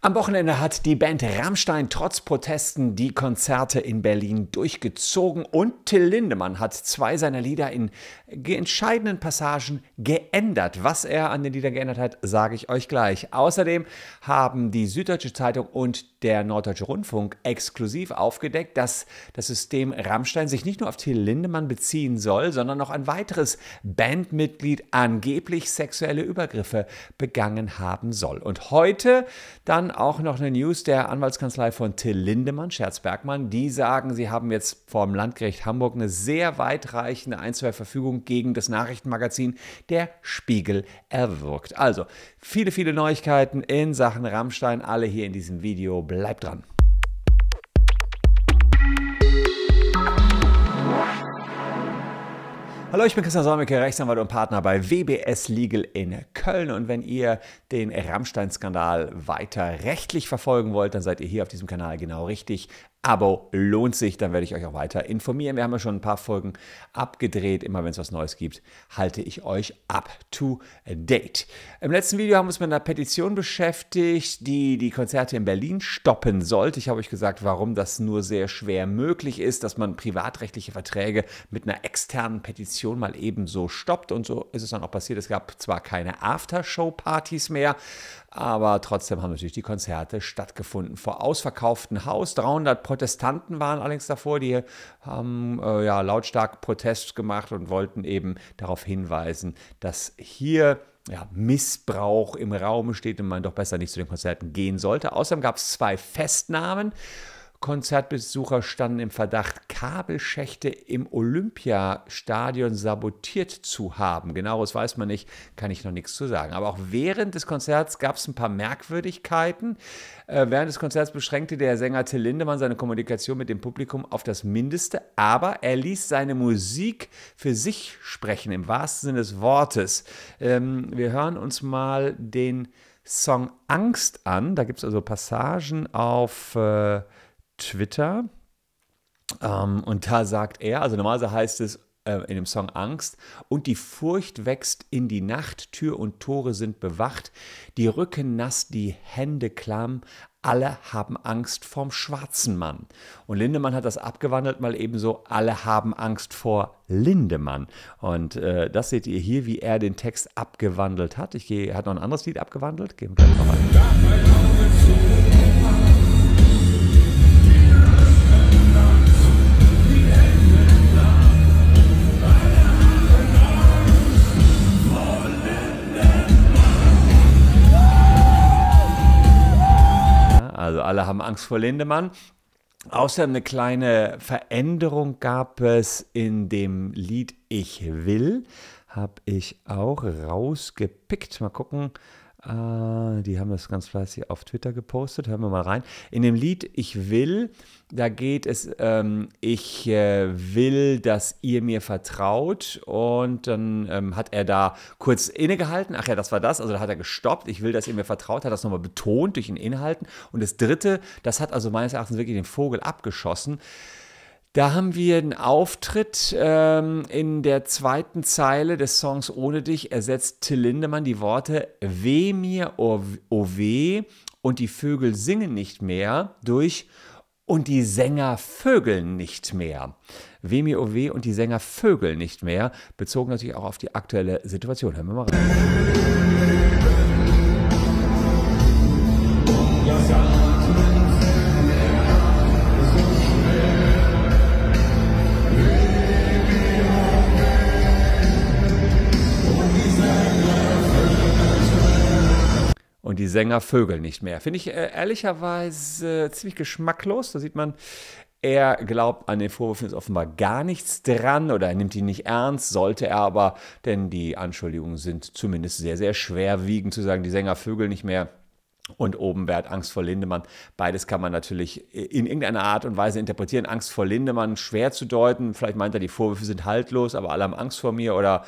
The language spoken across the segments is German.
Am Wochenende hat die Band Rammstein trotz Protesten die Konzerte in Berlin durchgezogen und Till Lindemann hat zwei seiner Lieder in entscheidenden Passagen geändert. Was er an den Liedern geändert hat, sage ich euch gleich. Außerdem haben die Süddeutsche Zeitung und der Norddeutsche Rundfunk exklusiv aufgedeckt, dass das System Rammstein sich nicht nur auf Till Lindemann beziehen soll, sondern noch ein weiteres Bandmitglied angeblich sexuelle Übergriffe begangen haben soll. Und heute dann auch noch eine News der Anwaltskanzlei von Till Lindemann, Scherzbergmann. Die sagen, sie haben jetzt vom Landgericht Hamburg eine sehr weitreichende Einzelverfügung gegen das Nachrichtenmagazin Der Spiegel erwirkt. Also viele, viele Neuigkeiten in Sachen Rammstein, alle hier in diesem Video Bleibt dran. Hallo, ich bin Christian Solmecke, Rechtsanwalt und Partner bei WBS Legal in Köln. Und wenn ihr den Rammstein-Skandal weiter rechtlich verfolgen wollt, dann seid ihr hier auf diesem Kanal genau richtig. Abo lohnt sich, dann werde ich euch auch weiter informieren. Wir haben ja schon ein paar Folgen abgedreht. Immer wenn es was Neues gibt, halte ich euch up to date. Im letzten Video haben wir uns mit einer Petition beschäftigt, die die Konzerte in Berlin stoppen sollte. Ich habe euch gesagt, warum das nur sehr schwer möglich ist, dass man privatrechtliche Verträge mit einer externen Petition mal ebenso stoppt. Und so ist es dann auch passiert. Es gab zwar keine Aftershow-Partys mehr, aber trotzdem haben natürlich die Konzerte stattgefunden. Vor ausverkauftem Haus, 300 Protestanten waren allerdings davor, die haben äh, ja, lautstark Protest gemacht und wollten eben darauf hinweisen, dass hier ja, Missbrauch im Raum steht und man doch besser nicht zu den Konzerten gehen sollte. Außerdem gab es zwei Festnahmen. Konzertbesucher standen im Verdacht, Kabelschächte im Olympiastadion sabotiert zu haben. Genaueres weiß man nicht, kann ich noch nichts zu sagen. Aber auch während des Konzerts gab es ein paar Merkwürdigkeiten. Äh, während des Konzerts beschränkte der Sänger Till Lindemann seine Kommunikation mit dem Publikum auf das Mindeste, aber er ließ seine Musik für sich sprechen, im wahrsten Sinne des Wortes. Ähm, wir hören uns mal den Song Angst an. Da gibt es also Passagen auf. Äh, Twitter. Ähm, und da sagt er, also normalerweise heißt es äh, in dem Song Angst, und die Furcht wächst in die Nacht, Tür und Tore sind bewacht, die Rücken nass, die Hände klamm, alle haben Angst vorm schwarzen Mann. Und Lindemann hat das abgewandelt, mal ebenso, alle haben Angst vor Lindemann. Und äh, das seht ihr hier, wie er den Text abgewandelt hat. Ich gehe, er hat noch ein anderes Lied abgewandelt. Gehen wir gleich nochmal. alle haben Angst vor Lindemann. Außerdem eine kleine Veränderung gab es in dem Lied Ich will, habe ich auch rausgepickt. Mal gucken, ah, die haben das ganz fleißig auf Twitter gepostet. Hören wir mal rein. In dem Lied Ich will da geht es, ähm, ich äh, will, dass ihr mir vertraut. Und dann ähm, hat er da kurz innegehalten. Ach ja, das war das. Also da hat er gestoppt. Ich will, dass ihr mir vertraut. Hat das nochmal betont durch den Inhalten. Und das Dritte, das hat also meines Erachtens wirklich den Vogel abgeschossen. Da haben wir einen Auftritt ähm, in der zweiten Zeile des Songs Ohne dich ersetzt Till Lindemann die Worte Weh mir, oh, oh weh und die Vögel singen nicht mehr durch und die Sänger vögeln nicht mehr. WMOW und die Sänger vögeln nicht mehr, bezogen natürlich auch auf die aktuelle Situation. Hören wir mal rein. die Sänger Vögel nicht mehr. Finde ich äh, ehrlicherweise ziemlich geschmacklos. Da sieht man, er glaubt an den Vorwürfen ist offenbar gar nichts dran oder er nimmt ihn nicht ernst, sollte er aber, denn die Anschuldigungen sind zumindest sehr, sehr schwerwiegend zu sagen, die Sänger Vögel nicht mehr. Und oben, wer Angst vor Lindemann? Beides kann man natürlich in irgendeiner Art und Weise interpretieren. Angst vor Lindemann schwer zu deuten. Vielleicht meint er, die Vorwürfe sind haltlos, aber alle haben Angst vor mir. Oder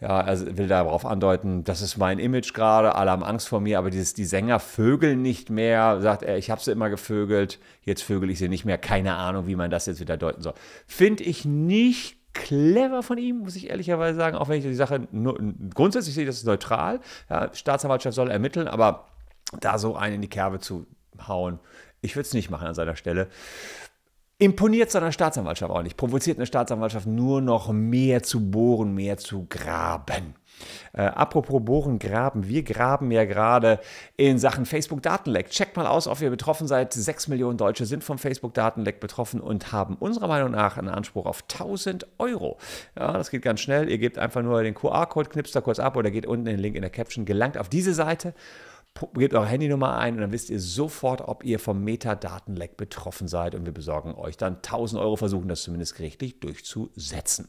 ja, er also will darauf andeuten, das ist mein Image gerade, alle haben Angst vor mir, aber dieses, die Sänger vögeln nicht mehr, sagt er, ich habe sie immer gevögelt, jetzt vögel ich sie nicht mehr, keine Ahnung, wie man das jetzt wieder deuten soll. Finde ich nicht clever von ihm, muss ich ehrlicherweise sagen, auch wenn ich die Sache nur, grundsätzlich sehe, das ist neutral. Ja, Staatsanwaltschaft soll ermitteln, aber da so einen in die Kerbe zu hauen, ich würde es nicht machen an seiner Stelle imponiert es Staatsanwaltschaft auch nicht, provoziert eine Staatsanwaltschaft nur noch mehr zu bohren, mehr zu graben. Äh, apropos Bohren, Graben. Wir graben ja gerade in Sachen Facebook-Datenleck. Checkt mal aus, ob ihr betroffen seid. Sechs Millionen Deutsche sind vom Facebook-Datenleck betroffen und haben unserer Meinung nach einen Anspruch auf 1000 Euro. Ja, das geht ganz schnell. Ihr gebt einfach nur den QR-Code, knipst da kurz ab oder geht unten den Link in der Caption, gelangt auf diese Seite gebt eure Handynummer ein und dann wisst ihr sofort, ob ihr vom Metadatenleck betroffen seid und wir besorgen euch dann 1000 Euro, versuchen das zumindest gerichtlich durchzusetzen.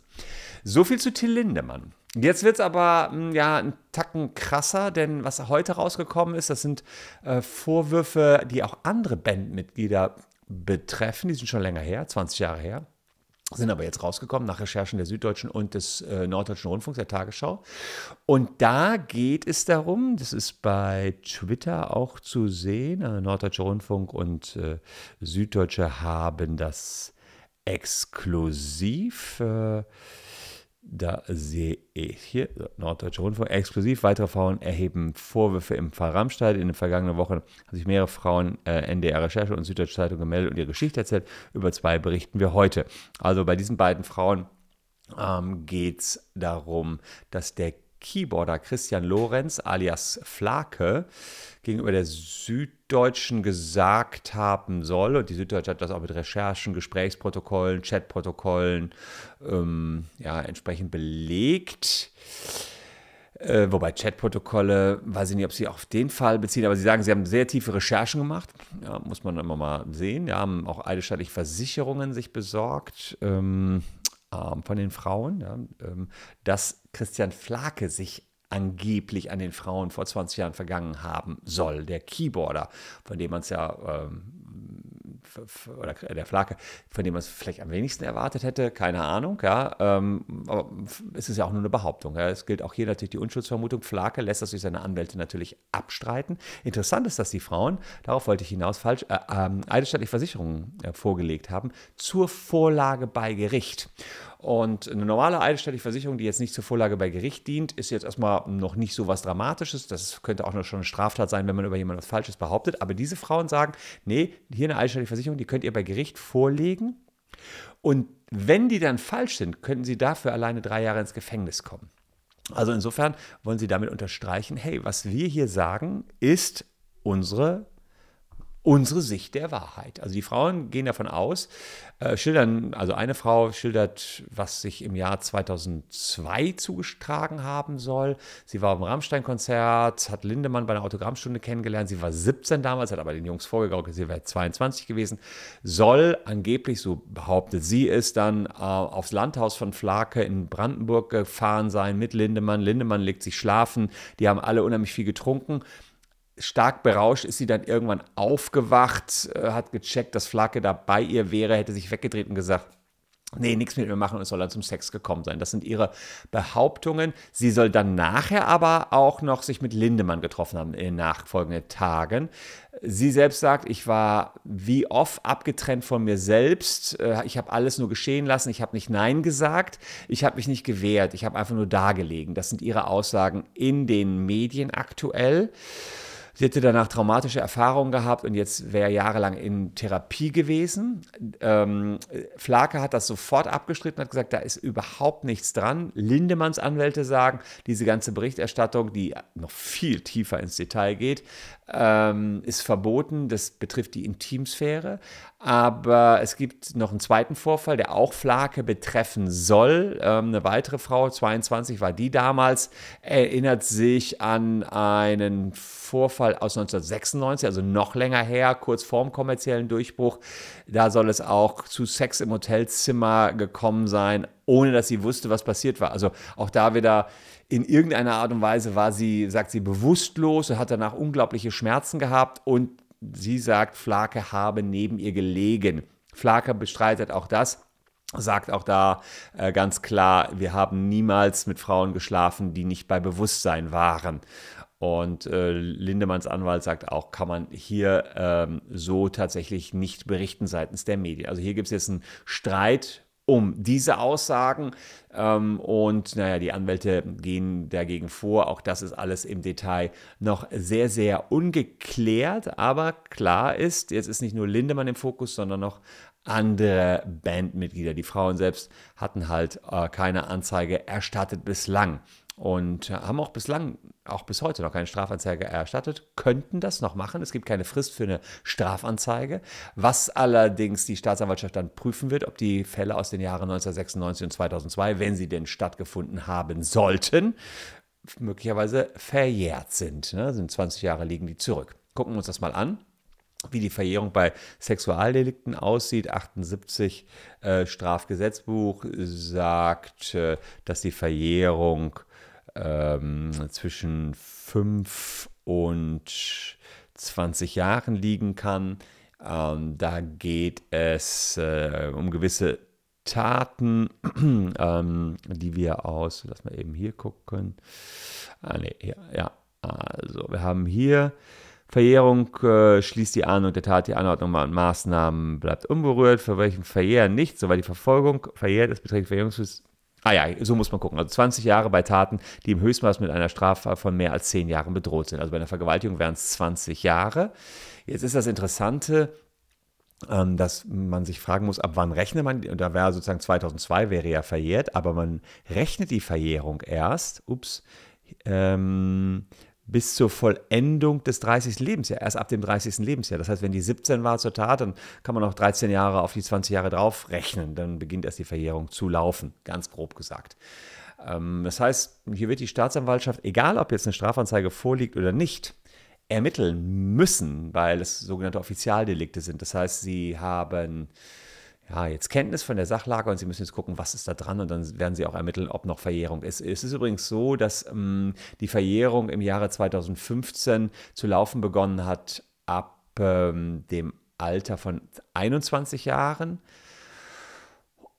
So viel zu Till Lindemann. Jetzt wird es aber hm, ja, einen Tacken krasser, denn was heute rausgekommen ist, das sind äh, Vorwürfe, die auch andere Bandmitglieder betreffen. Die sind schon länger her, 20 Jahre her sind aber jetzt rausgekommen nach Recherchen der Süddeutschen und des äh, Norddeutschen Rundfunks, der Tagesschau. Und da geht es darum, das ist bei Twitter auch zu sehen, äh, Norddeutscher Rundfunk und äh, Süddeutsche haben das exklusiv. Äh, da sehe ich hier, Norddeutsche Rundfunk, exklusiv. Weitere Frauen erheben Vorwürfe im Fall Rammstein. In den vergangenen Wochen haben sich mehrere Frauen äh, NDR Recherche und Süddeutsche Zeitung gemeldet und ihre Geschichte erzählt. Über zwei berichten wir heute. Also bei diesen beiden Frauen ähm, geht es darum, dass der Keyboarder Christian Lorenz alias Flake gegenüber der Süddeutschen gesagt haben soll. Und die Süddeutsche hat das auch mit Recherchen, Gesprächsprotokollen, Chatprotokollen ähm, ja, entsprechend belegt. Äh, wobei Chatprotokolle, weiß ich nicht, ob sie auf den Fall beziehen, aber sie sagen, sie haben sehr tiefe Recherchen gemacht. Ja, muss man immer mal sehen. Ja, haben auch eidesstattlich Versicherungen sich besorgt. Ähm, ähm, von den Frauen, ja, ähm, dass Christian Flake sich angeblich an den Frauen vor 20 Jahren vergangen haben soll, der Keyboarder, von dem man es ja ähm, oder der Flake, von dem man es vielleicht am wenigsten erwartet hätte, keine Ahnung, ja. Ähm, aber es ist ja auch nur eine Behauptung. Ja. Es gilt auch hier natürlich die Unschuldsvermutung. Flake lässt das durch seine Anwälte natürlich abstreiten. Interessant ist, dass die Frauen, darauf wollte ich hinaus, falsch, äh, äh, eidesstattliche Versicherungen äh, vorgelegt haben, zur Vorlage bei Gericht. Und eine normale einstellige Versicherung, die jetzt nicht zur Vorlage bei Gericht dient, ist jetzt erstmal noch nicht so was Dramatisches. Das könnte auch noch schon eine Straftat sein, wenn man über jemanden was Falsches behauptet. Aber diese Frauen sagen, nee, hier eine einstellige Versicherung, die könnt ihr bei Gericht vorlegen. Und wenn die dann falsch sind, könnten sie dafür alleine drei Jahre ins Gefängnis kommen. Also insofern wollen sie damit unterstreichen, hey, was wir hier sagen, ist unsere unsere Sicht der Wahrheit. Also die Frauen gehen davon aus, äh, schildern, also eine Frau schildert, was sich im Jahr 2002 zugetragen haben soll. Sie war beim Rammstein-Konzert, hat Lindemann bei einer Autogrammstunde kennengelernt. Sie war 17 damals, hat aber den Jungs vorgegaukelt, sie wäre 22 gewesen. Soll angeblich, so behauptet sie es, dann äh, aufs Landhaus von Flake in Brandenburg gefahren sein mit Lindemann. Lindemann legt sich schlafen. Die haben alle unheimlich viel getrunken stark berauscht ist sie dann irgendwann aufgewacht, äh, hat gecheckt, dass Flake da bei ihr wäre, hätte sich weggedreht und gesagt, Nee, nichts mit mir machen und es soll dann zum Sex gekommen sein. Das sind ihre Behauptungen. Sie soll dann nachher aber auch noch sich mit Lindemann getroffen haben in den nachfolgenden Tagen. Sie selbst sagt, ich war wie oft abgetrennt von mir selbst. Äh, ich habe alles nur geschehen lassen. Ich habe nicht Nein gesagt. Ich habe mich nicht gewehrt. Ich habe einfach nur dargelegen. Das sind ihre Aussagen in den Medien aktuell. Sie hätte danach traumatische Erfahrungen gehabt und jetzt wäre jahrelang in Therapie gewesen. Ähm, Flake hat das sofort abgestritten, hat gesagt, da ist überhaupt nichts dran. Lindemanns Anwälte sagen, diese ganze Berichterstattung, die noch viel tiefer ins Detail geht, ähm, ist verboten. Das betrifft die Intimsphäre. Aber es gibt noch einen zweiten Vorfall, der auch Flake betreffen soll. Ähm, eine weitere Frau, 22 war die damals, erinnert sich an einen Vorfall aus 1996, also noch länger her, kurz vorm kommerziellen Durchbruch. Da soll es auch zu Sex im Hotelzimmer gekommen sein ohne dass sie wusste, was passiert war. Also auch da wieder in irgendeiner Art und Weise war sie, sagt sie, bewusstlos und hat danach unglaubliche Schmerzen gehabt und sie sagt, Flake habe neben ihr gelegen. Flake bestreitet auch das sagt auch da äh, ganz klar, wir haben niemals mit Frauen geschlafen, die nicht bei Bewusstsein waren. Und äh, Lindemanns Anwalt sagt auch, kann man hier ähm, so tatsächlich nicht berichten seitens der Medien. Also hier gibt es jetzt einen Streit um diese Aussagen. Ähm, und naja, die Anwälte gehen dagegen vor. Auch das ist alles im Detail noch sehr, sehr ungeklärt. Aber klar ist, jetzt ist nicht nur Lindemann im Fokus, sondern noch andere Bandmitglieder. Die Frauen selbst hatten halt äh, keine Anzeige erstattet bislang und äh, haben auch bislang, auch bis heute noch keine Strafanzeige erstattet, könnten das noch machen. Es gibt keine Frist für eine Strafanzeige, was allerdings die Staatsanwaltschaft dann prüfen wird, ob die Fälle aus den Jahren 1996 und 2002, wenn sie denn stattgefunden haben sollten, möglicherweise verjährt sind. Ne? Sind 20 Jahre liegen die zurück. Gucken wir uns das mal an wie die Verjährung bei Sexualdelikten aussieht. 78 äh, Strafgesetzbuch sagt, äh, dass die Verjährung ähm, zwischen 5 und 20 Jahren liegen kann. Ähm, da geht es äh, um gewisse Taten, ähm, die wir aus, lass mal eben hier gucken. Ah, nee, ja, ja, also wir haben hier Verjährung äh, schließt die Ahnung der Tat, die Anordnung und Maßnahmen bleibt unberührt. Für welchen Verjähren nicht, soweit die Verfolgung verjährt ist, beträgt Verjährungsfrist Ah ja, so muss man gucken. Also 20 Jahre bei Taten, die im Höchstmaß mit einer Strafe von mehr als 10 Jahren bedroht sind. Also bei einer Vergewaltigung wären es 20 Jahre. Jetzt ist das Interessante, ähm, dass man sich fragen muss, ab wann rechnet man, und da wäre sozusagen 2002 wäre ja verjährt, aber man rechnet die Verjährung erst, ups, ähm, bis zur Vollendung des 30. Lebensjahr, erst ab dem 30. Lebensjahr. Das heißt, wenn die 17 war zur Tat, dann kann man noch 13 Jahre auf die 20 Jahre drauf rechnen. Dann beginnt erst die Verjährung zu laufen, ganz grob gesagt. Ähm, das heißt, hier wird die Staatsanwaltschaft, egal ob jetzt eine Strafanzeige vorliegt oder nicht, ermitteln müssen, weil es sogenannte Offizialdelikte sind. Das heißt, sie haben ja, jetzt Kenntnis von der Sachlage und Sie müssen jetzt gucken, was ist da dran und dann werden Sie auch ermitteln, ob noch Verjährung ist. Es ist übrigens so, dass ähm, die Verjährung im Jahre 2015 zu laufen begonnen hat ab ähm, dem Alter von 21 Jahren.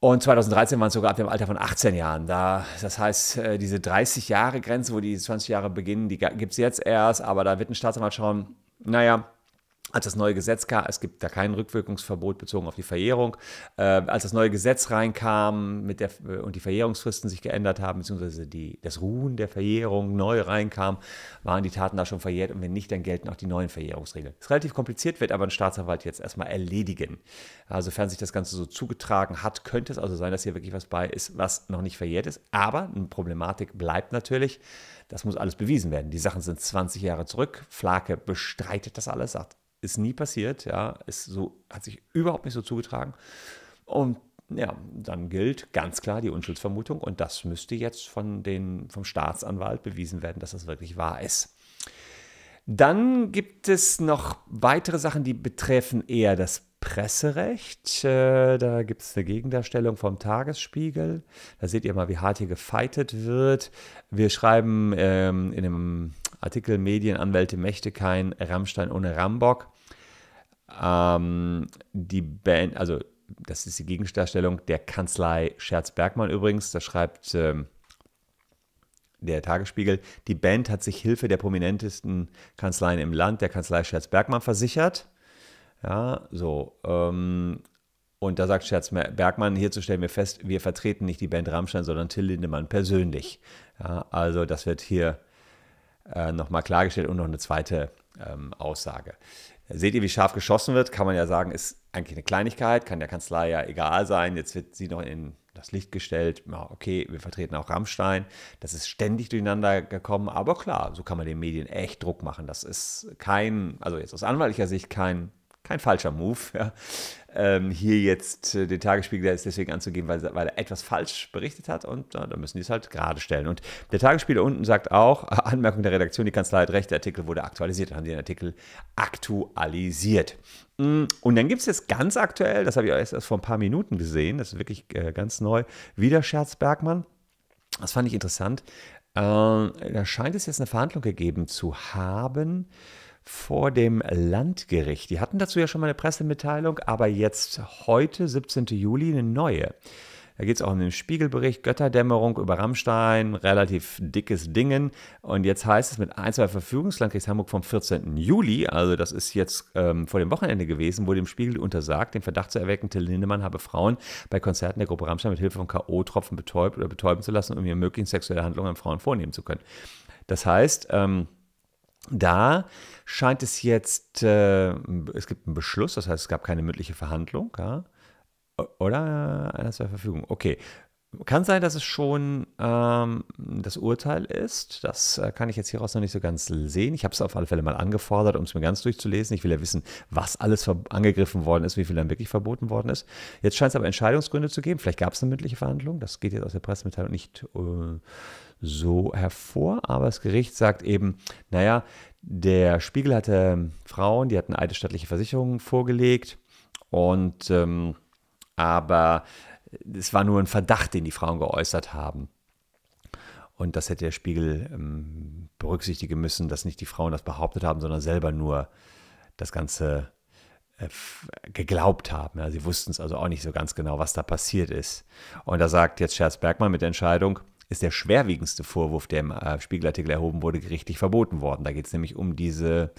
Und 2013 waren es sogar ab dem Alter von 18 Jahren. Da, das heißt, äh, diese 30-Jahre-Grenze, wo die 20 Jahre beginnen, die gibt es jetzt erst, aber da wird ein Staatsanwalt schauen, naja, als das neue Gesetz kam, es gibt da kein Rückwirkungsverbot bezogen auf die Verjährung, äh, als das neue Gesetz reinkam mit der, äh, und die Verjährungsfristen sich geändert haben, beziehungsweise die, das Ruhen der Verjährung neu reinkam, waren die Taten da schon verjährt und wenn nicht, dann gelten auch die neuen Verjährungsregeln. Das ist relativ kompliziert, wird aber ein Staatsanwalt jetzt erstmal erledigen. Also, sofern sich das Ganze so zugetragen hat, könnte es also sein, dass hier wirklich was bei ist, was noch nicht verjährt ist. Aber eine Problematik bleibt natürlich, das muss alles bewiesen werden. Die Sachen sind 20 Jahre zurück, Flake bestreitet das alles, sagt ist nie passiert, ja, ist so, hat sich überhaupt nicht so zugetragen. Und ja, dann gilt ganz klar die Unschuldsvermutung und das müsste jetzt von den, vom Staatsanwalt bewiesen werden, dass das wirklich wahr ist. Dann gibt es noch weitere Sachen, die betreffen eher das Presserecht. Äh, da gibt es eine Gegendarstellung vom Tagesspiegel. Da seht ihr mal, wie hart hier gefeitet wird. Wir schreiben ähm, in einem Artikel Medien, Anwälte, Mächte, kein Rammstein ohne Rambock. Ähm, die Band, also das ist die Gegendarstellung der Kanzlei Scherz Bergmann übrigens, da schreibt ähm, der Tagesspiegel, die Band hat sich Hilfe der prominentesten Kanzleien im Land, der Kanzlei Scherz Bergmann, versichert. Ja, so. Ähm, und da sagt Scherz Bergmann, hierzu stellen wir fest, wir vertreten nicht die Band Rammstein, sondern Till Lindemann persönlich. Ja, also das wird hier äh, nochmal klargestellt und noch eine zweite ähm, Aussage. Seht ihr, wie scharf geschossen wird? Kann man ja sagen, ist eigentlich eine Kleinigkeit, kann der Kanzlei ja egal sein. Jetzt wird sie noch in das Licht gestellt. Ja, okay, wir vertreten auch Rammstein. Das ist ständig durcheinander gekommen. Aber klar, so kann man den Medien echt Druck machen. Das ist kein, also jetzt aus anwaltlicher Sicht kein, kein falscher Move. Ja ähm, hier jetzt äh, den Tagesspiegel ist deswegen anzugeben, weil, weil er etwas falsch berichtet hat und äh, da müssen die es halt gerade stellen. Und der Tagesspiegel unten sagt auch, Anmerkung der Redaktion, die Kanzlei hat recht, der Artikel wurde aktualisiert, haben den Artikel aktualisiert. Mm, und dann gibt es jetzt ganz aktuell, das habe ich erst vor ein paar Minuten gesehen, das ist wirklich äh, ganz neu, wieder Scherz Bergmann. Das fand ich interessant. Ähm, da scheint es jetzt eine Verhandlung gegeben zu haben vor dem Landgericht. Die hatten dazu ja schon mal eine Pressemitteilung, aber jetzt heute, 17. Juli, eine neue. Da geht es auch um den Spiegelbericht Götterdämmerung über Rammstein, relativ dickes Dingen. Und jetzt heißt es mit ein, zwei Verfügungslandgerichts Hamburg vom 14. Juli, also das ist jetzt ähm, vor dem Wochenende gewesen, wurde dem Spiegel untersagt, den Verdacht zu erwecken, Till Lindemann habe Frauen bei Konzerten der Gruppe Rammstein mit Hilfe von K.O.-Tropfen betäubt oder betäuben zu lassen, um ihr möglichen sexuelle Handlungen an Frauen vornehmen zu können. Das heißt, ähm, da scheint es jetzt, äh, es gibt einen Beschluss, das heißt, es gab keine mündliche Verhandlung, ja? oder einer zur Verfügung. Okay. Kann sein, dass es schon ähm, das Urteil ist. Das äh, kann ich jetzt hieraus noch nicht so ganz sehen. Ich habe es auf alle Fälle mal angefordert, um es mir ganz durchzulesen. Ich will ja wissen, was alles angegriffen worden ist, wie viel dann wirklich verboten worden ist. Jetzt scheint es aber Entscheidungsgründe zu geben. Vielleicht gab es eine mündliche Verhandlung. Das geht jetzt aus der Pressemitteilung nicht. Äh, so hervor. Aber das Gericht sagt eben, naja, der Spiegel hatte Frauen, die hatten eidesstattliche Versicherungen vorgelegt und ähm, aber es war nur ein Verdacht, den die Frauen geäußert haben. Und das hätte der Spiegel ähm, berücksichtigen müssen, dass nicht die Frauen das behauptet haben, sondern selber nur das Ganze äh, geglaubt haben. sie wussten es also auch nicht so ganz genau, was da passiert ist. Und da sagt jetzt Scherz Bergmann mit der Entscheidung, ist der schwerwiegendste Vorwurf, der im äh, Spiegelartikel erhoben wurde, gerichtlich verboten worden. Da geht es nämlich um diese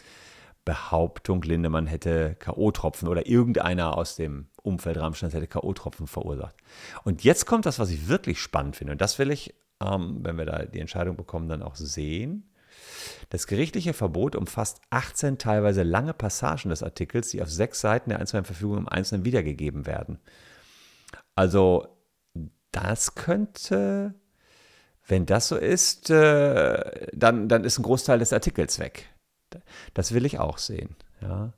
Behauptung, Lindemann hätte K.O.-Tropfen oder irgendeiner aus dem Umfeld Rammstein hätte K.O.-Tropfen verursacht. Und jetzt kommt das, was ich wirklich spannend finde. Und das will ich, ähm, wenn wir da die Entscheidung bekommen, dann auch sehen. Das gerichtliche Verbot umfasst 18 teilweise lange Passagen des Artikels, die auf sechs Seiten der einzelnen Verfügung im Einzelnen wiedergegeben werden. Also das könnte wenn das so ist, äh, dann, dann ist ein Großteil des Artikels weg. Das will ich auch sehen. Ja.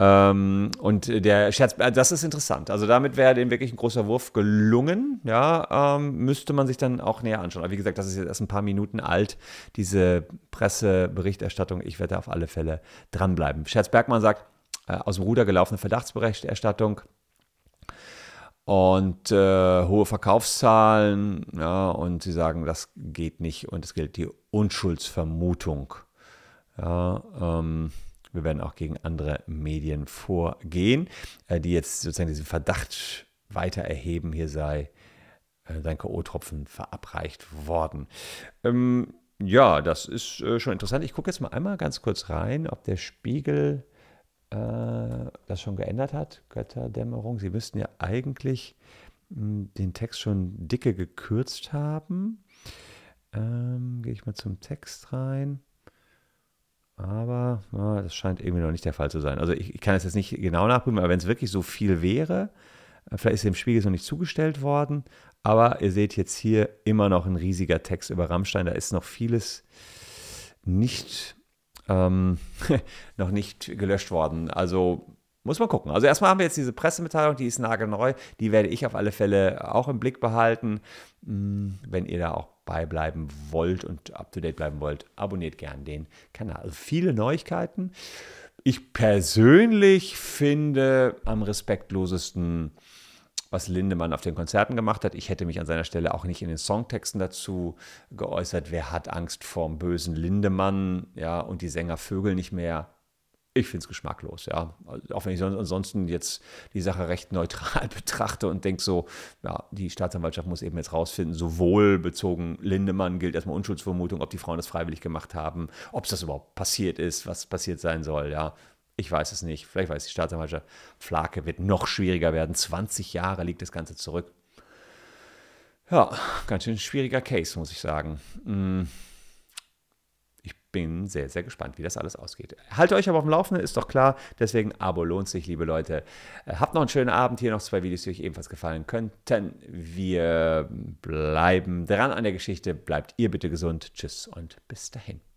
Ähm, und der Scherz, also das ist interessant. Also damit wäre dem wirklich ein großer Wurf gelungen. Ja, ähm, müsste man sich dann auch näher anschauen. Aber wie gesagt, das ist jetzt erst ein paar Minuten alt, diese Presseberichterstattung. Ich werde auf alle Fälle dranbleiben. Scherz Bergmann sagt, äh, aus dem Ruder gelaufene Verdachtsberichterstattung und äh, hohe Verkaufszahlen ja, und sie sagen, das geht nicht und es gilt die Unschuldsvermutung. Ja, ähm, wir werden auch gegen andere Medien vorgehen, äh, die jetzt sozusagen diesen Verdacht weiter erheben, hier sei äh, sein KO-Tropfen verabreicht worden. Ähm, ja, das ist äh, schon interessant. Ich gucke jetzt mal einmal ganz kurz rein, ob der Spiegel äh, das schon geändert hat, Götterdämmerung. Sie müssten ja eigentlich hm, den Text schon dicke gekürzt haben. Ähm, Gehe ich mal zum Text rein. Aber na, das scheint irgendwie noch nicht der Fall zu sein. Also ich, ich kann es jetzt nicht genau nachprüfen, aber wenn es wirklich so viel wäre, äh, vielleicht ist es im Spiegel noch nicht zugestellt worden, aber ihr seht jetzt hier immer noch ein riesiger Text über Rammstein. Da ist noch vieles nicht ähm, noch nicht gelöscht worden. Also muss man gucken. Also erstmal haben wir jetzt diese Pressemitteilung, die ist nagelneu, die werde ich auf alle Fälle auch im Blick behalten. Mm, wenn ihr da auch beibleiben wollt und up-to-date bleiben wollt, abonniert gern den Kanal. Also viele Neuigkeiten. Ich persönlich finde am respektlosesten was Lindemann auf den Konzerten gemacht hat. Ich hätte mich an seiner Stelle auch nicht in den Songtexten dazu geäußert. Wer hat Angst vorm bösen Lindemann? Ja, und die Sänger Vögel nicht mehr. Ich finde es geschmacklos, ja. Auch wenn ich ansonsten jetzt die Sache recht neutral betrachte und denke so, ja, die Staatsanwaltschaft muss eben jetzt rausfinden, sowohl bezogen Lindemann gilt erstmal Unschuldsvermutung, ob die Frauen das freiwillig gemacht haben, ob es das überhaupt passiert ist, was passiert sein soll, ja. Ich weiß es nicht. Vielleicht weiß die Staatsanwaltschaft, Flake wird noch schwieriger werden. 20 Jahre liegt das Ganze zurück. Ja, ganz schön schwieriger Case, muss ich sagen. Mm. Ich bin sehr, sehr gespannt, wie das alles ausgeht. Haltet euch aber auf dem Laufenden, ist doch klar. Deswegen, Abo lohnt sich, liebe Leute. Äh, habt noch einen schönen Abend. Hier noch zwei Videos, die euch ebenfalls gefallen könnten. Wir bleiben dran an der Geschichte. Bleibt ihr bitte gesund. Tschüss und bis dahin.